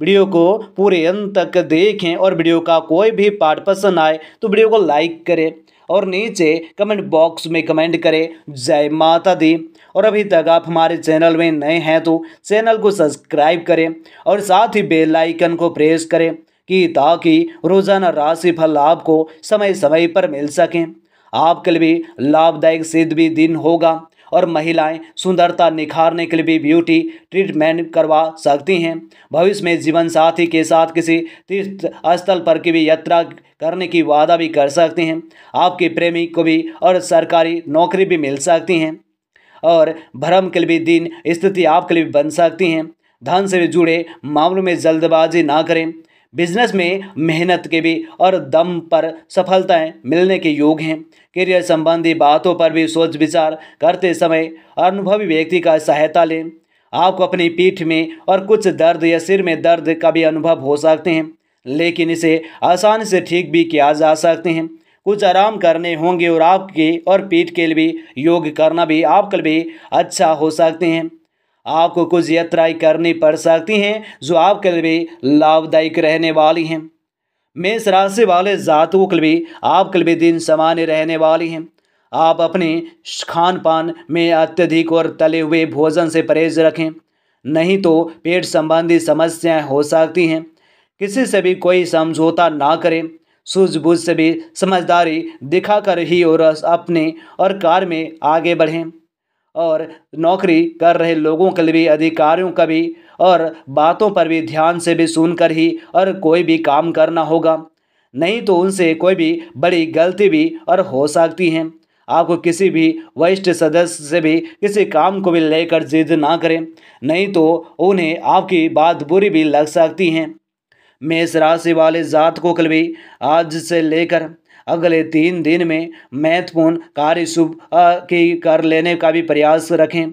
video को पूरे अंत तक देखें और वीडियो का कोई भी पार्ट पसंद आए तो वीडियो को लाइक करें और नीचे कमेंट बॉक्स में कमेंट करें जय माता दी और अभी तक आप हमारे चैनल में नए हैं तो चैनल को सब्सक्राइब करें और साथ ही बेल आइकन को प्रेस करें कि ताकि रोज़ाना राशि फल आपको समय समय पर मिल सकें आपके लिए लाभदायक सिद्ध भी दिन होगा और महिलाएं सुंदरता निखारने के लिए भी ब्यूटी ट्रीटमेंट करवा सकती हैं भविष्य में जीवन साथी के साथ किसी तीर्थ स्थल पर की भी यात्रा करने की वादा भी कर सकते हैं आपके प्रेमी को भी और सरकारी नौकरी भी मिल सकती हैं और भ्रम के लिए भी दिन स्थिति आपके लिए बन सकती हैं धन से जुड़े मामलों में जल्दबाजी ना करें बिजनेस में मेहनत के भी और दम पर सफलताएं मिलने के योग हैं करियर संबंधी बातों पर भी सोच विचार करते समय अनुभवी व्यक्ति का सहायता लें आपको अपनी पीठ में और कुछ दर्द या सिर में दर्द का भी अनुभव हो सकते हैं लेकिन इसे आसानी से ठीक भी किया जा सकते हैं कुछ आराम करने होंगे और आपके और पीठ के लिए भी योग करना भी आपके लिए अच्छा हो सकते हैं आपको कुछ यात्राएं करनी पड़ सकती हैं जो आपके लिए लाभदायक रहने वाली हैं मेष राशि वाले जातकों के लिए आपके लिए दिन सामान्य रहने वाली हैं आप अपने खान पान में अत्यधिक और तले हुए भोजन से परहेज रखें नहीं तो पेट संबंधी समस्याएं हो सकती हैं किसी से भी कोई समझौता ना करें सूझबूझ से भी समझदारी दिखाकर ही और अपने और कार में आगे बढ़ें और नौकरी कर रहे लोगों के भी अधिकारियों का भी और बातों पर भी ध्यान से भी सुनकर ही और कोई भी काम करना होगा नहीं तो उनसे कोई भी बड़ी गलती भी और हो सकती हैं आपको किसी भी वरिष्ठ सदस्य से भी किसी काम को भी लेकर जिद ना करें नहीं तो उन्हें आपकी बात बुरी भी लग सकती हैं मेष राशि वाले जात को कल भी आज से लेकर अगले तीन दिन में महत्वपूर्ण कार्य शुभ की कर लेने का भी प्रयास रखें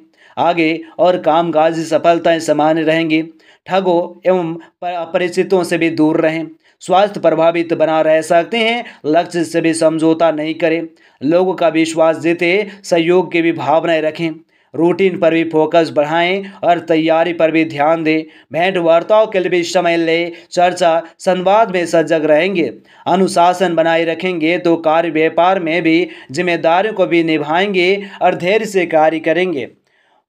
आगे और कामकाज सफलताएं सामान्य रहेंगी ठगों एवं अपरिचितों से भी दूर रहें स्वास्थ्य प्रभावित बना रह सकते हैं लक्ष्य से भी समझौता नहीं करें लोगों का विश्वास जीते सहयोग की भी भावनाएं रखें रूटीन पर भी फोकस बढ़ाएं और तैयारी पर भी ध्यान दें भेंट वार्ताओं के लिए भी समय लें चर्चा संवाद में सजग रहेंगे अनुशासन बनाए रखेंगे तो कार्य व्यापार में भी जिम्मेदारियों को भी निभाएंगे और धैर्य से कार्य करेंगे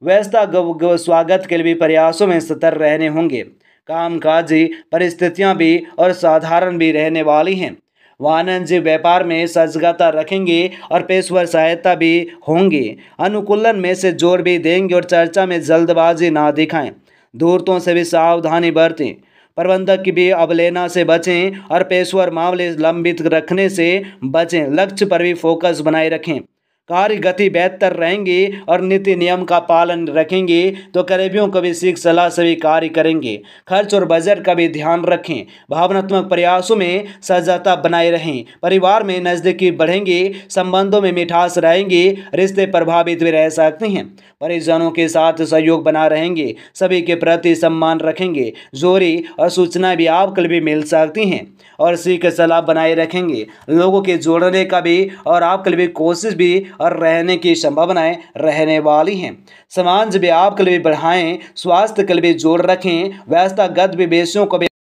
व्यवस्था स्वागत के लिए भी प्रयासों में सतर्क रहने होंगे कामकाजी परिस्थितियां भी और साधारण भी रहने वाली हैं वाणिज्य व्यापार में सजगता रखेंगे और पेशवर सहायता भी होंगे अनुकूलन में से जोर भी देंगे और चर्चा में जल्दबाजी ना दिखाएं दूरतों से भी सावधानी बरतें प्रबंधक की भी अवलेना से बचें और पेशवर मामले लंबित रखने से बचें लक्ष्य पर भी फोकस बनाए रखें कार्य गति बेहतर रहेंगे और नीति नियम का पालन रखेंगे तो करीबियों को भी सीख सलाह से भी कार्य करेंगे खर्च और बजट का भी ध्यान रखें भावनात्मक प्रयासों में सजगता बनाए रहें परिवार में नज़दीकी बढ़ेंगे संबंधों में मिठास रहेंगे रिश्ते प्रभावित भी रह सकते हैं परिजनों के साथ सहयोग बना रहेंगे सभी के प्रति सम्मान रखेंगे जोरी और सूचना भी आपको भी मिल सकती हैं और सीख सलाह बनाए रखेंगे लोगों के जोड़ने का भी और आपके भी कोशिश भी और रहने की संभावनाएं रहने वाली हैं समाज में आप भी बढ़ाएं स्वास्थ्य भी जोड़ रखें व्यवस्थागत विवेशों को